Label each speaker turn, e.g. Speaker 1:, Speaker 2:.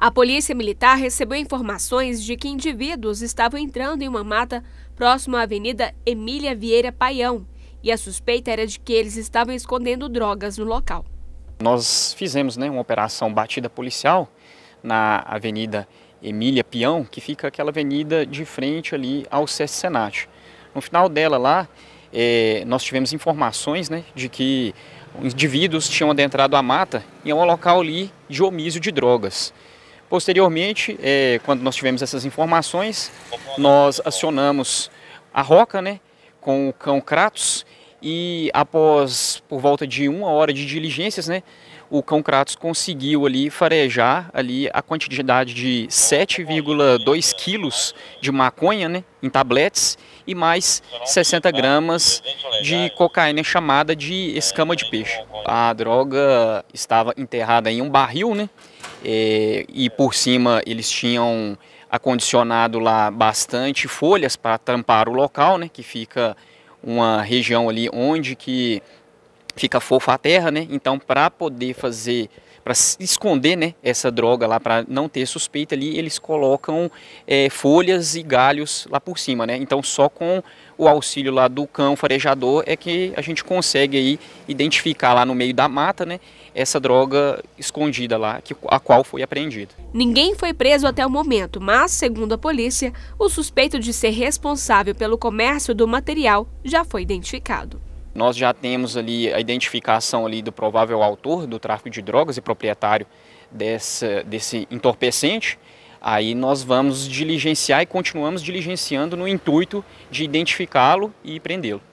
Speaker 1: A polícia militar recebeu informações de que indivíduos estavam entrando em uma mata próximo à Avenida Emília Vieira Paião e a suspeita era de que eles estavam escondendo drogas no local.
Speaker 2: Nós fizemos né, uma operação batida policial na Avenida Emília Pião, que fica aquela avenida de frente ali ao CS Senat. No final dela lá, eh, nós tivemos informações né, de que indivíduos tinham adentrado a mata em um local ali de omísio de drogas. Posteriormente, é, quando nós tivemos essas informações, nós acionamos a Roca, né, com o cão Kratos, e após por volta de uma hora de diligências, né, o cão Kratos conseguiu ali farejar ali a quantidade de 7,2 quilos de maconha, né, em tabletes e mais 60 gramas de cocaína chamada de escama de peixe. A droga estava enterrada em um barril, né, é, e por cima eles tinham acondicionado lá bastante folhas para tampar o local, né, que fica uma região ali onde que fica fofa a terra, né? Então, para poder fazer, para esconder, né, essa droga lá, para não ter suspeita ali, eles colocam é, folhas e galhos lá por cima, né? Então, só com o auxílio lá do cão farejador é que a gente consegue aí identificar lá no meio da mata, né, essa droga escondida lá, que, a qual foi apreendida.
Speaker 1: Ninguém foi preso até o momento, mas, segundo a polícia, o suspeito de ser responsável pelo comércio do material já foi identificado.
Speaker 2: Nós já temos ali a identificação ali do provável autor do tráfico de drogas e proprietário dessa, desse entorpecente. Aí nós vamos diligenciar e continuamos diligenciando no intuito de identificá-lo e prendê-lo.